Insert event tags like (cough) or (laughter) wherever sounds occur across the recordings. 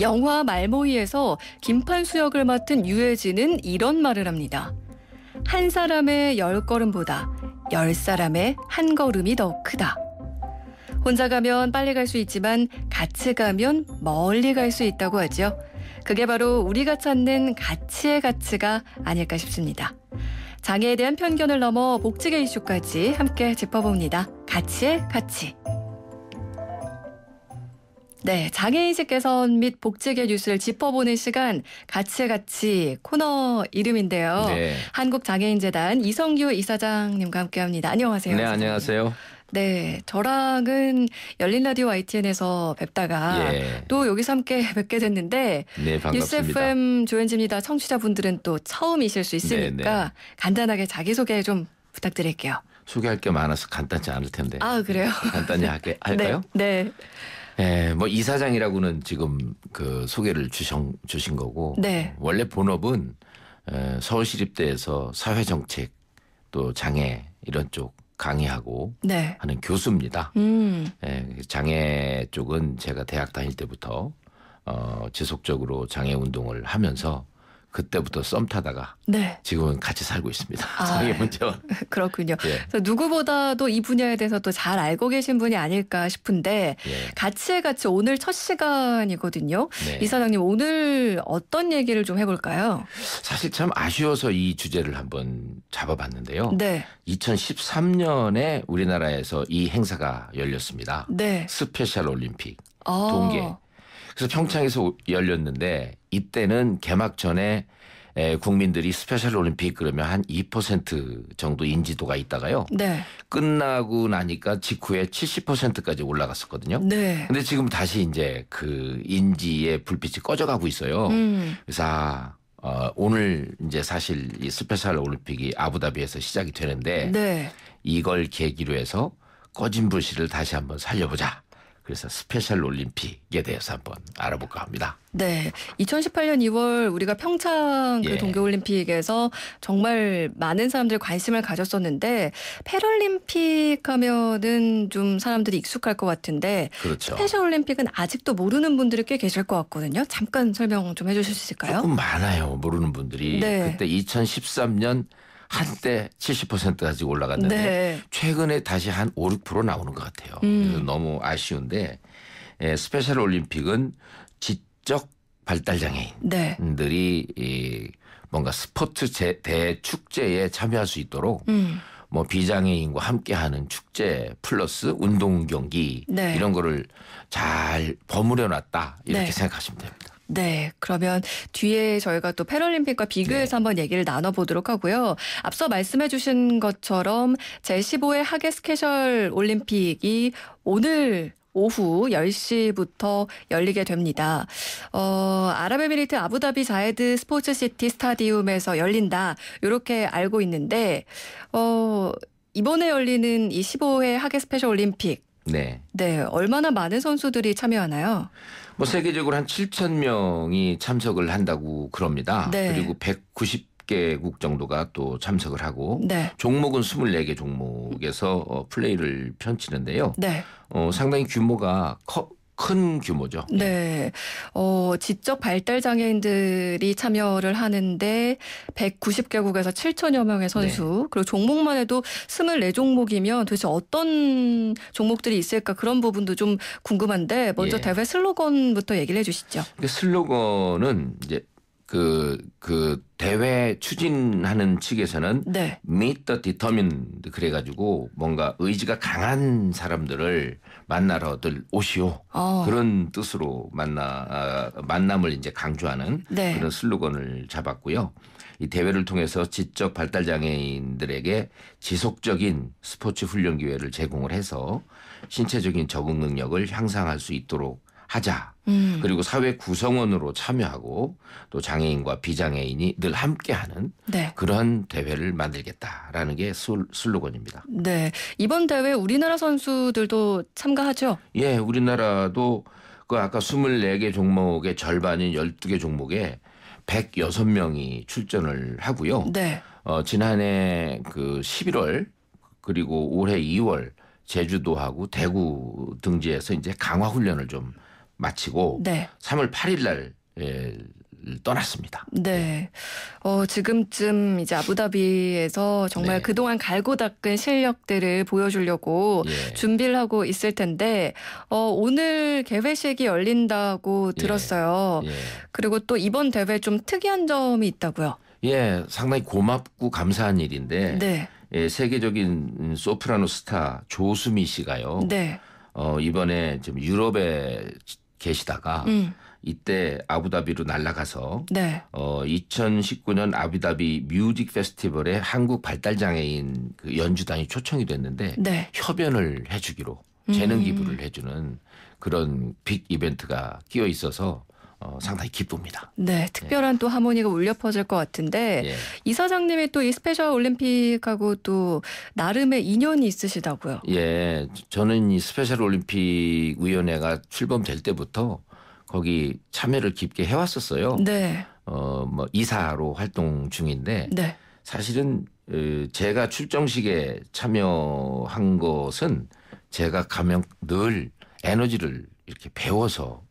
영화 말모이에서 김판수 역을 맡은 유해진은 이런 말을 합니다. 한 사람의 열 걸음보다 열 사람의 한 걸음이 더 크다. 혼자 가면 빨리 갈 수 있지만 같이 가면 멀리 갈 수 있다고 하죠. 그게 바로 우리가 찾는 가치의 가치가 아닐까 싶습니다. 장애에 대한 편견을 넘어 복지계 이슈까지 함께 짚어봅니다. 가치의 가치. 네, 장애인식 개선 및 복지계 뉴스를 짚어보는 시간 같이 같이 코너 이름인데요. 네. 한국장애인재단 이성규 이사장님과 함께합니다. 안녕하세요. 네, 사장님 안녕하세요. 네, 저랑은 열린 라디오 ITN에서 뵙다가 예. 또 여기서 함께 (laughs) 뵙게 됐는데 네, 뉴스 FM 조현지입니다. 청취자분들은 또 처음이실 수 있으니까 네, 네. 간단하게 자기소개 좀 부탁드릴게요. 소개할 게 많아서 간단치 않을 텐데. 아, 그래요? 간단히 할게, (laughs) 네. 할까요? 네. 네. 예, 뭐 이사장이라고는 지금 그 소개를 주신 주신 거고 네. 원래 본업은 어, 서울시립대에서 사회정책 또 장애 이런 쪽 강의하고 네. 하는 교수입니다. 음. 예, 그 장애 쪽은 제가 대학 다닐 때부터 어, 지속적으로 장애 운동을 하면서 그때부터 썸 타다가 네. 지금은 같이 살고 있습니다. 아, 문제 (laughs) 네. (laughs) 그렇군요. 예. 그래서 누구보다도 이 분야에 대해서 또 잘 알고 계신 분이 아닐까 싶은데 예. 같이 같이 오늘 첫 시간이거든요. 네. 이사장님 오늘 어떤 얘기를 좀 해볼까요? 사실 참 아쉬워서 이 주제를 한번 잡아봤는데요. 네. 2013년에 우리나라에서 이 행사가 열렸습니다. 네. 스페셜 올림픽 아. 동계. 그래서 평창에서 열렸는데 이때는 개막 전에 에, 국민들이 스페셜 올림픽 그러면 한 2% 정도 인지도가 있다가요. 네. 끝나고 나니까 직후에 70%까지 올라갔었거든요. 네. 근데 지금 다시 이제 그 인지의 불빛이 꺼져가고 있어요. 음. 그래서 아, 어, 오늘 이제 사실 이 스페셜 올림픽이 아부다비에서 시작이 되는데 네. 이걸 계기로 해서 꺼진 불씨를 다시 한번 살려보자. 그래서 스페셜 올림픽에 대해서 한번 알아볼까 합니다. 네. 2018년 2월 우리가 평창 그 예. 동계올림픽에서 정말 많은 사람들이 관심을 가졌었는데 패럴림픽 하면은 좀 사람들이 익숙할 것 같은데 그렇죠. 스페셜 올림픽은 아직도 모르는 분들이 꽤 계실 것 같거든요. 잠깐 설명 좀 해주실 수 있을까요? 조금 많아요. 모르는 분들이. 네. 그때 2013년 한때 70%까지 올라갔는데 네. 최근에 다시 한 5, 6% 나오는 것 같아요. 음. 너무 아쉬운데 예, 스페셜 올림픽은 지적 발달 장애인들이 네. 이 뭔가 스포츠 대축제에 참여할 수 있도록 음. 뭐 비장애인과 함께하는 축제 플러스 운동 경기 네. 이런 거를 잘 버무려 놨다 이렇게 네. 생각하시면 됩니다. 네, 그러면 뒤에 저희가 또 패럴림픽과 비교해서 네. 한번 얘기를 나눠보도록 하고요. 앞서 말씀해주신 것처럼 제15회 하계 스케셜 올림픽이 오늘 오후 10시부터 열리게 됩니다. 어, 아랍에미리트 아부다비 자헤드 스포츠 시티 스타디움에서 열린다. 이렇게 알고 있는데 어, 이번에 열리는 이 15회 하계 스페셜 올림픽 네. 네, 얼마나 많은 선수들이 참여하나요? 뭐 세계적으로 한 7천 명이 참석을 한다고 그럽니다. 네. 그리고 190 개국 정도가 또 참석을 하고 네. 종목은 24개 종목에서 어, 플레이를 펼치는데요. 네. 어, 상당히 규모가 커, 큰 규모죠. 네. 네. 어, 지적 발달 장애인들이 참여를 하는데 190개국에서 7천여 명의 선수 네. 그리고 종목만 해도 24종목이면 도대체 어떤 종목들이 있을까 그런 부분도 좀 궁금한데 먼저 예. 대회 슬로건부터 얘기를 해 주시죠. 그러니까 슬로건은 이제 그, 그 대회 추진하는 측에서는 네. meet the determined 그래가지고 뭔가 의지가 강한 사람들을 만나러들 오시오. 어. 그런 뜻으로 만나, 아, 만남을 이제 강조하는 네. 그런 슬로건을 잡았고요. 이 대회를 통해서 지적 발달장애인들에게 지속적인 스포츠 훈련 기회를 제공을 해서 신체적인 적응 능력을 향상할 수 있도록 하자 음. 그리고 사회 구성원으로 참여하고 또 장애인과 비장애인이 늘 함께하는 네. 그런 대회를 만들겠다라는 게 슬, 슬로건입니다. 네 이번 대회 우리나라 선수들도 참가하죠? 예, 우리나라도 그 아까 24개 종목의 절반인 12개 종목에 106명이 출전을 하고요. 네. 어, 지난해 그 11월 그리고 올해 2월 제주도하고 대구 등지에서 이제 강화 훈련을 좀 마치고 네. 3월 8일 날 예, 떠났습니다. 네. 예. 어, 지금쯤 이제 아부다비에서 정말 네. 그동안 갈고 닦은 실력들을 보여주려고 예. 준비를 하고 있을 텐데, 어, 오늘 개회식이 열린다고 예. 들었어요. 예. 예. 그리고 또 이번 대회 좀 특이한 점이 있다고요. 예, 상당히 고맙고 감사한 일인데, 네. 예, 세계적인 소프라노 스타 조수미 씨가요. 네. 어, 이번에 지 유럽에 계시다가 음. 이때 아부다비로 날아가서 네. 어 2019년 아부다비 뮤직 페스티벌에 한국 발달 장애인 그 연주단이 초청이 됐는데 네. 협연을 해 주기로 재능 기부를 음. 해 주는 그런 빅 이벤트가 끼어 있어서 어, 상당히 기쁩니다. 네, 특별한 예. 또 하모니가 울려 퍼질 것 같은데 예. 이사장님이 또이 스페셜 올림픽하고 또 나름의 인연이 있으시다고요. 예, 저는 이 스페셜 올림픽 위원회가 출범될 때부터 거기 참여를 깊게 해왔었어요. 네. 어, 뭐 이사로 활동 중인데 네. 사실은 어, 제가 출정식에 참여한 것은 제가 가면 늘 에너지를 이렇게 배워서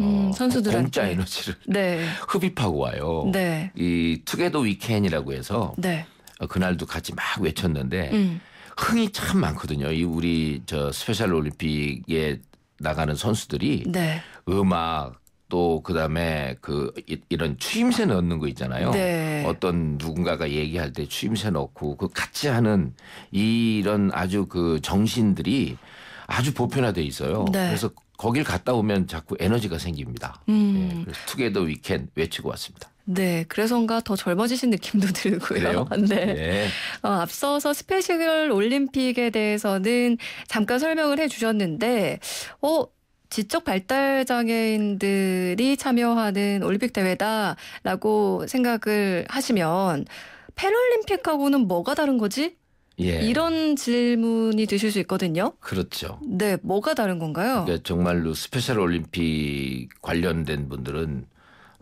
음, 어, 선수들한 공짜 에너지를 (laughs) 네. (laughs) 흡입하고 와요. 네. 이 투게더 위켄이라고 해서 네. 어, 그날도 같이 막 외쳤는데 음. 흥이 참 많거든요. 이 우리 저 스페셜 올림픽에 나가는 선수들이 네. 음악 또 그다음에 그 이, 이런 추임새 넣는 거 있잖아요. 네. 어떤 누군가가 얘기할 때 추임새 넣고 그 같이 하는 이런 아주 그 정신들이 아주 보편화돼 있어요. 네. 그래서 거길 갔다 오면 자꾸 에너지가 생깁니다. 음. 예, 그래서 투게더 위켄 외치고 왔습니다. 네, 그래서인가 더 젊어지신 느낌도 (laughs) 들고요 (laughs) 네. 네. 어, 앞서서 스페셜 올림픽에 대해서는 잠깐 설명을 해주셨는데, 어, 지적 발달 장애인들이 참여하는 올림픽 대회다라고 생각을 하시면 패럴림픽하고는 뭐가 다른 거지? 예. 이런 질문이 드실 수 있거든요. 그렇죠. 네, 뭐가 다른 건가요? 그러니까 정말로 스페셜 올림픽 관련된 분들은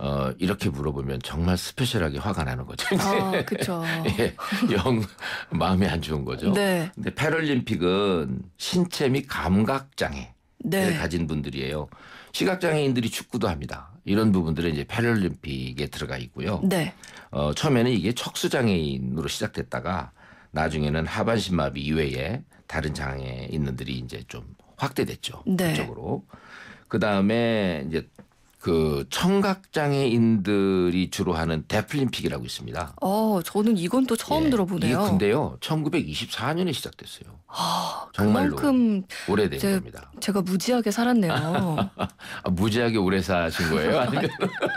어, 이렇게 물어보면 정말 스페셜하게 화가 나는 거죠. 아, 그렇죠. (laughs) 예, 영 마음이 안 좋은 거죠. 네. 근데 패럴림픽은 신체 및 감각 장애 네. 가진 분들이에요. 시각 장애인들이 축구도 합니다. 이런 부분들은 이제 패럴림픽에 들어가 있고요. 네. 어, 처음에는 이게 척수 장애인으로 시작됐다가 나중에는 하반신 마비 이외에 다른 장애 있는들이 이제 좀 확대됐죠. 네. 그쪽으로. 그다음에 이제 그 청각 장애인들이 주로 하는 데플림픽이라고 있습니다. 어, 저는 이건 또 처음 예, 들어보네요. 이게 근데요, 1924년에 시작됐어요. 아, 정말로 오래된 제, 겁니다. 제가 무지하게 살았네요. (laughs) 아, 무지하게 오래 사신 거예요? (laughs) 아니면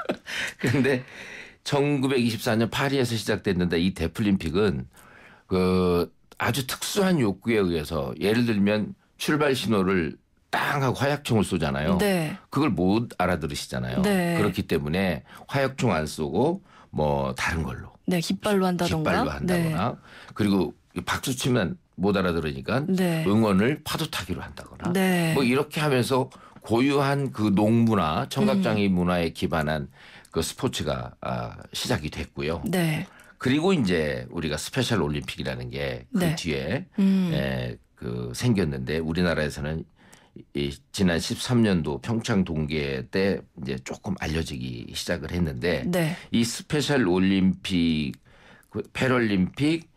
(laughs) 근데 1924년 파리에서 시작됐는데 이 데플림픽은 그 아주 특수한 욕구에 의해서 예를 들면 출발 신호를 땅 하고 화약총을 쏘잖아요. 네. 그걸 못 알아들으시잖아요. 네. 그렇기 때문에 화약총 안 쏘고 뭐 다른 걸로. 네, 깃발로 한다던가. 깃발로 한다거나. 네. 그리고 박수 치면 못 알아들으니까 네. 응원을 파도 타기로 한다거나. 네. 뭐 이렇게 하면서 고유한 그 농문화, 청각장애 음. 문화에 기반한 그 스포츠가 아, 시작이 됐고요. 네. 그리고 이제 우리가 스페셜 올림픽이라는 게그 네. 뒤에 음. 에, 예, 그 생겼는데 우리나라에서는 이 지난 13년도 평창 동계 때 이제 조금 알려지기 시작을 했는데 네. 이 스페셜 올림픽, 그 패럴림픽,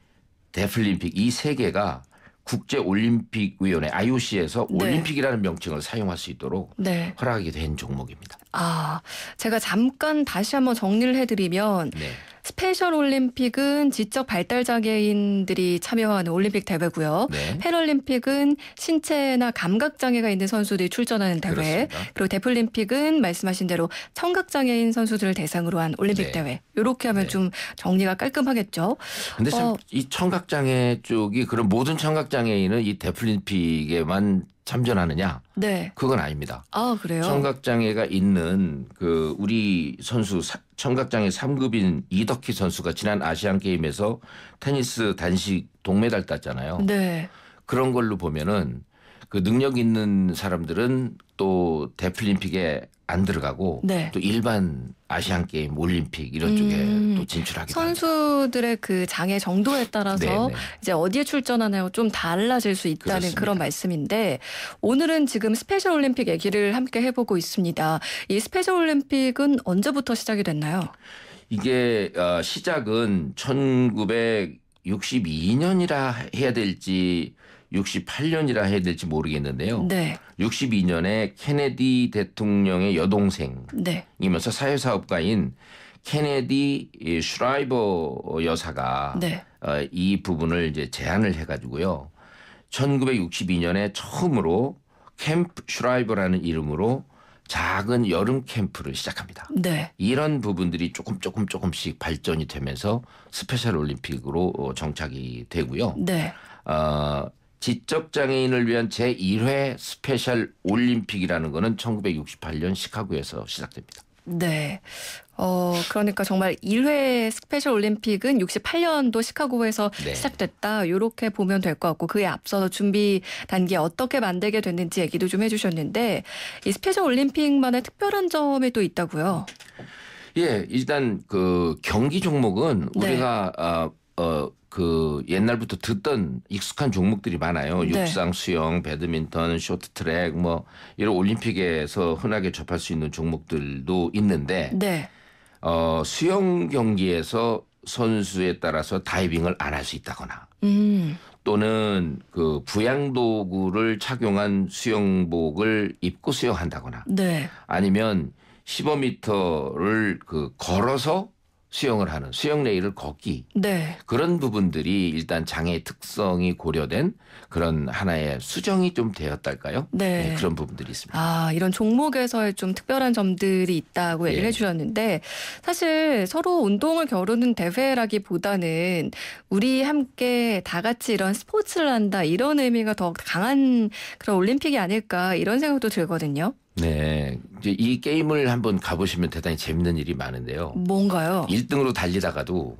데플림픽 이 세 개가 국제 올림픽 위원회 IOC에서 네. 올림픽이라는 명칭을 사용할 수 있도록 네. 허락이 된 종목입니다. 아, 제가 잠깐 다시 한번 정리를 해 드리면 네. 스페셜 올림픽은 지적 발달 장애인들이 참여하는 올림픽 대회고요. 네. 패럴림픽은 신체나 감각 장애가 있는 선수들이 출전하는 대회. 그렇습니다. 그리고 대플림픽은 말씀하신 대로 청각 장애인 선수들을 대상으로 한 올림픽 네. 대회. 이렇게 하면 네. 좀 정리가 깔끔하겠죠. 근데 참이 어, 청각 장애 쪽이 그런 모든 청각 장애인은 이대플림픽에만 참전하느냐? 네. 그건 아닙니다. 아, 그래요? 청각장애가 있는 그 우리 선수 청각장애 3급인 이덕희 선수가 지난 아시안 게임에서 테니스 단식 동메달 땄잖아요. 네. 그런 걸로 보면은 그 능력 있는 사람들은 또 대플림픽에 안 들어가고 네. 또 일반 아시안 게임, 올림픽 이런 음, 쪽에 또 진출하게 선수들의 합니다. 그 장애 정도에 따라서 네네. 네. 이제 어디에 출전하나요? 좀 달라질 수 있다는 그렇습니다. 그런 말씀인데 오늘은 지금 스페셜 올림픽 얘기를 함께 해보고 있습니다. 이 스페셜 올림픽은 언제부터 시작이 됐나요? 이게 어, 시작은 1962년이라 해야 될지 68년이라 해야 될지 모르겠는데요. 네. 62년에 케네디 대통령의 여동생이면서 네. 사회사업가인 케네디 슈라이버 여사가 네. 어, 이 부분을 이제 제안을 해가지고요. 1962년에 처음으로 캠프 슈라이버라는 이름으로 작은 여름 캠프를 시작합니다. 네. 이런 부분들이 조금 조금 조금씩 발전이 되면서 스페셜 올림픽으로 어, 정착이 되고요. 네. 어, 지적장애인을 위한 제1회 스페셜 올림픽이라는 거는 1968년 시카고에서 시작됩니다. 네. 어, 그러니까 정말 1회 스페셜 올림픽은 68년도 시카고에서 네. 시작됐다. 요렇게 보면 될 것 같고 그에 앞서서 준비 단계 어떻게 만들게 됐는지 얘기도 좀해 주셨는데 이 스페셜 올림픽만의 특별한 점이 또 있다고요. 예, 일단 그 경기 종목은 네. 우리가 아, 어, 어그 옛날부터 듣던 익숙한 종목들이 많아요. 네. 육상, 수영, 배드민턴, 쇼트트랙 뭐 이런 올림픽에서 흔하게 접할 수 있는 종목들도 있는데 네. 어, 수영 경기에서 선수에 따라서 다이빙을 안 할 수 있다거나 음. 또는 그 부양도구를 착용한 수영복을 입고 수영한다거나 네. 아니면 15m를 그 걸어서 수영을 하는 수영 레일을 걷기 네. 그런 부분들이 일단 장애 특성이 고려된 그런 하나의 수정이 좀 되었달까요? 네. 네, 그런 부분들이 있습니다. 아 이런 종목에서의 좀 특별한 점들이 있다고 얘기를 예. 해주셨는데 사실 서로 운동을 겨루는 대회라기보다는 우리 함께 다 같이 이런 스포츠를 한다 이런 의미가 더 강한 그런 올림픽이 아닐까 이런 생각도 들거든요. 네. 이제 이 게임을 한번 가보시면 대단히 재밌는 일이 많은데요. 뭔가요? 1등으로 달리다가도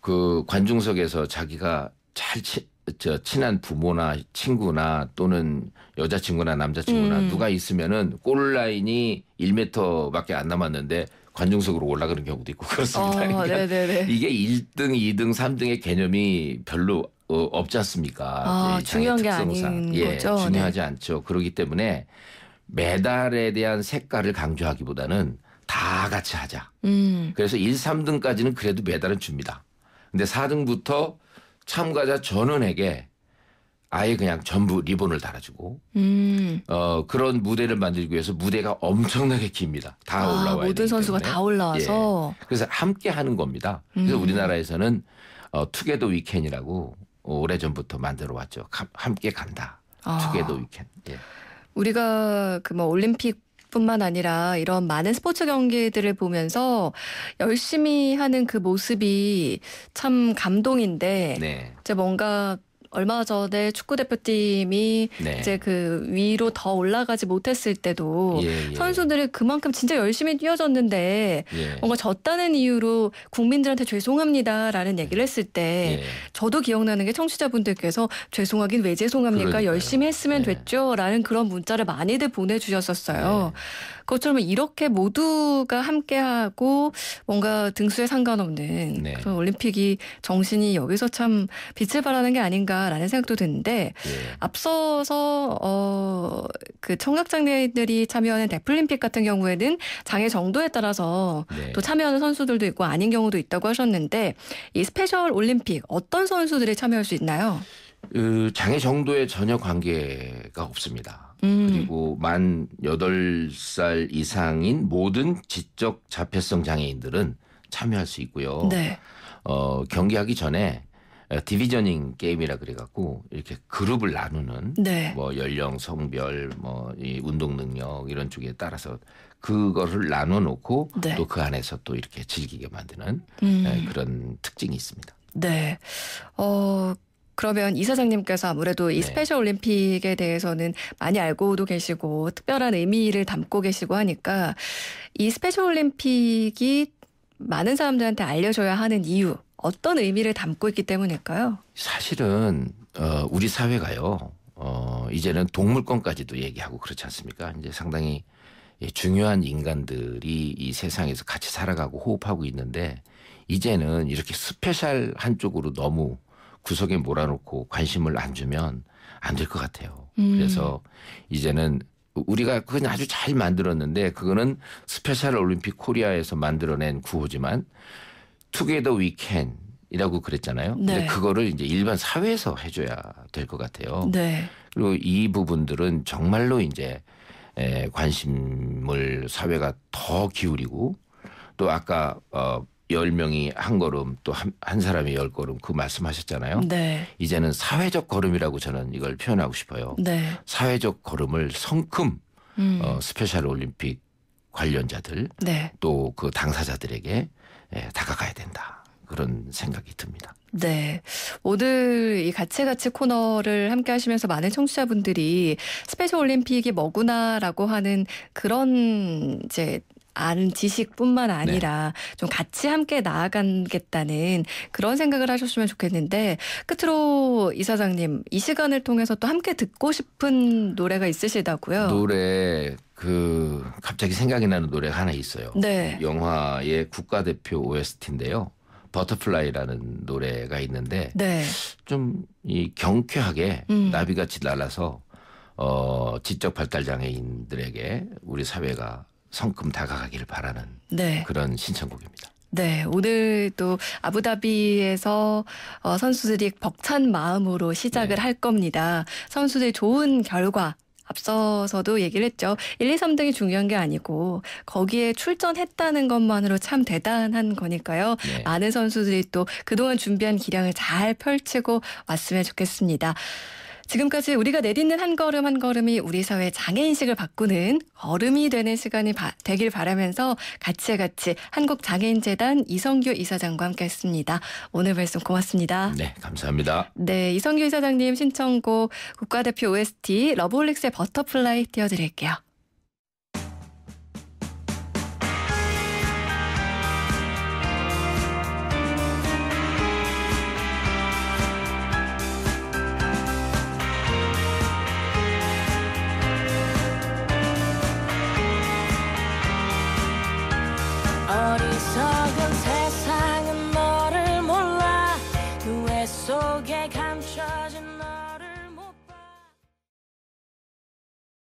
그 관중석에서 자기가 잘 치, 저 친한 부모나 친구나 또는 여자친구나 남자친구나 음. 누가 있으면은 골 라인이 1m밖에 안 남았는데 관중석으로 올라가는 경우도 있고 (laughs) 그렇습니다. 어, 그러니까 이게 1등, 2등, 3등의 개념이 별로 어, 없지 않습니까? 아, 네, 중요한 특성상. 아닌 예, 거죠. 네. 중요하지 네. 않죠. 그렇기 때문에 메달에 대한 색깔을 강조하기보다는 다 같이 하자. 음. 그래서 1, 3등까지는 그래도 메달은 줍니다. 근데 4등부터 참가자 전원에게 아예 그냥 전부 리본을 달아주고 음. 어, 그런 무대를 만들기 위해서 무대가 엄청나게 깁니다. 다 아, 올라와요. 모든 선수가 때문에. 다 올라와서 예. 그래서 함께 하는 겁니다. 그래서 음. 우리나라에서는 어, 투게더 위켄이라고 오래 전부터 만들어 왔죠. 함께 간다. 아. 투게더 위켄. 예. 우리가 그 뭐 올림픽 뿐만 아니라 이런 많은 스포츠 경기들을 보면서 열심히 하는 그 모습이 참 감동인데 네. 이제 뭔가 얼마 전에 축구 대표팀이 네. 이제 그 위로 더 올라가지 못했을 때도 예, 예, 예. 선수들이 그만큼 진짜 열심히 뛰어졌는데 예. 뭔가 졌다는 이유로 국민들한테 죄송합니다라는 얘기를 했을 때 예. 저도 기억나는 게 청취자분들께서 죄송하긴 왜 죄송합니까 그러니까요. 열심히 했으면 예. 됐죠라는 그런 문자를 많이들 보내주셨었어요. 그것처럼 이렇게 모두가 함께하고 뭔가 등수에 상관없는 네. 그런 올림픽이 정신이 여기서 참 빛을 발하는 게 아닌가라는 생각도 드는데 네. 앞서서 어, 그 청각장애인들이 참여하는 대플림픽 같은 경우에는 장애 정도에 따라서 네. 또 참여하는 선수들도 있고 아닌 경우도 있다고 하셨는데 이 스페셜 올림픽 어떤 선수들이 참여할 수 있나요? 그 장애 정도에 전혀 관계가 없습니다. 음. 그리고 만 여덟 살 이상인 모든 지적 자폐성 장애인들은 참여할 수 있고요. 네. 어, 경기하기 전에 디비저닝 게임이라 그래갖고 이렇게 그룹을 나누는 네. 뭐 연령, 성별, 뭐 이 운동 능력 이런 쪽에 따라서 그거를 나눠 놓고 네. 또그 안에서 또 이렇게 즐기게 만드는 음. 그런 특징이 있습니다. 네. 어, 그러면 이 사장님께서 아무래도 이 네. 스페셜 올림픽에 대해서는 많이 알고도 계시고 특별한 의미를 담고 계시고 하니까 이 스페셜 올림픽이 많은 사람들한테 알려줘야 하는 이유 어떤 의미를 담고 있기 때문일까요? 사실은 어, 우리 사회가요. 어, 이제는 동물권까지도 얘기하고 그렇지 않습니까? 이제 상당히 중요한 인간들이 이 세상에서 같이 살아가고 호흡하고 있는데 이제는 이렇게 스페셜 한쪽으로 너무 구석에 몰아놓고 관심을 안 주면 안 될 것 같아요. 음. 그래서 이제는 우리가 그건 아주 잘 만들었는데 그거는 스페셜 올림픽 코리아에서 만들어낸 구호지만 투게더 위켄 이라고 그랬잖아요. 네. 근데 그거를 이제 일반 사회에서 해줘야 될 것 같아요. 네. 그리고 이 부분들은 정말로 이제 에, 관심을 사회가 더 기울이고 또 아까 어, 열명이한 걸음 또한 한 사람이 열 걸음 그 말씀하셨잖아요. 네. 이제는 사회적 걸음이라고 저는 이걸 표현하고 싶어요. 네. 사회적 걸음을 성큼 음. 어, 스페셜 올림픽 관련자들 네. 또그 당사자들에게 예, 다가가야 된다. 그런 생각이 듭니다. 네. 오늘 이 같이같이 코너를 함께 하시면서 많은 청취자분들이 스페셜 올림픽이 뭐구나라고 하는 그런 이제 아는 지식뿐만 네. 아니라 네. 좀 같이 함께 나아가겠다는 그런 생각을 하셨으면 좋겠는데 끝으로 이사장님 이 시간을 통해서 또 함께 듣고 싶은 노래가 있으시다고요? 노래 그 갑자기 생각이 나는 노래가 하나 있어요. 네. 영화의 국가대표 OST인데요. 버터플라이라는 노래가 있는데 네. 좀 이 경쾌하게 음. 나비같이 날아서 어 지적 발달 장애인들에게 우리 사회가 성큼 다가가기를 바라는 네. 그런 신청곡입니다. 네, 오늘 또 아부다비에서 어, 선수들이 벅찬 마음으로 시작을 네. 할 겁니다. 선수들 좋은 결과 앞서서도 얘기를 했죠. 1, 2, 3등이 중요한 게 아니고 거기에 출전했다는 것만으로 참 대단한 거니까요. 네. 많은 선수들이 또 그동안 준비한 기량을 잘 펼치고 왔으면 좋겠습니다. 지금까지 우리가 내딛는 한 걸음 한 걸음이 우리 사회 장애인식을 바꾸는 걸음이 되는 시간이 바, 되길 바라면서 같이 같이 한국장애인재단 이성규 이사장과 함께했습니다. 오늘 말씀 고맙습니다. 네, 감사합니다. 네, 이성규 이사장님 신청곡 국가대표 OST 러브홀릭스의 버터플라이 띄워드릴게요.